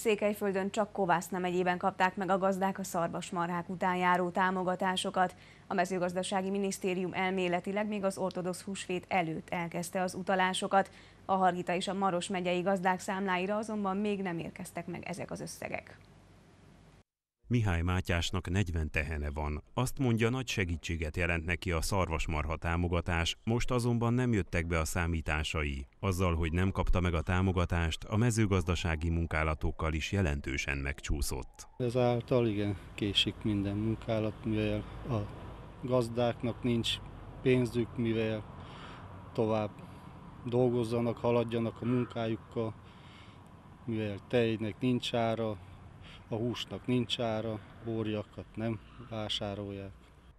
Székelyföldön csak Kovászna megyében kapták meg a gazdák a szarvasmarhák után járó támogatásokat. A mezőgazdasági minisztérium elméletileg még az ortodox húsvét előtt elkezdte az utalásokat. A Hargita és a Maros megyei gazdák számláira azonban még nem érkeztek meg ezek az összegek. Mihály Mátyásnak 40 tehene van. Azt mondja, nagy segítséget jelent neki a szarvasmarha támogatás, most azonban nem jöttek be a számításai. Azzal, hogy nem kapta meg a támogatást, a mezőgazdasági munkálatokkal is jelentősen megcsúszott. Ezáltal igen, késik minden munkálat, mivel a gazdáknak nincs pénzük, mivel tovább dolgozzanak, haladjanak a munkájukkal, mivel tejnek nincs ára, a húsnak nincs ára, borjakat nem vásárolják.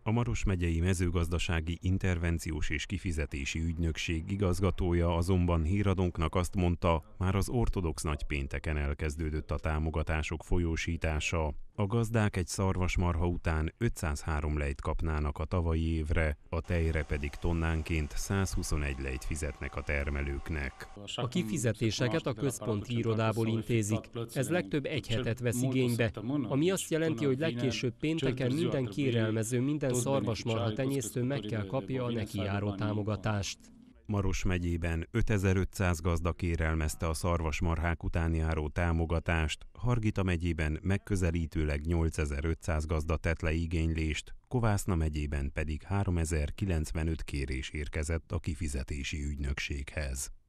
A Maros megyei mezőgazdasági intervenciós és kifizetési ügynökség igazgatója azonban híradónknak azt mondta, már az ortodox nagypénteken elkezdődött a támogatások folyósítása. A gazdák egy szarvasmarha után 503 lejt kapnának a tavalyi évre, a tejre pedig tonnánként 121 lejt fizetnek a termelőknek. A kifizetéseket a központi irodából intézik. Ez legtöbb egy hetet vesz igénybe, ami azt jelenti, hogy legkésőbb pénteken minden kérelmező minden minden szarvasmarha tenyésztő meg kell kapja a neki járó támogatást. Maros megyében 5500 gazda kérelmezte a szarvasmarhák után járó támogatást, Hargita megyében megközelítőleg 8500 gazda tett le igénylést, Kovászna megyében pedig 3095 kérés érkezett a kifizetési ügynökséghez.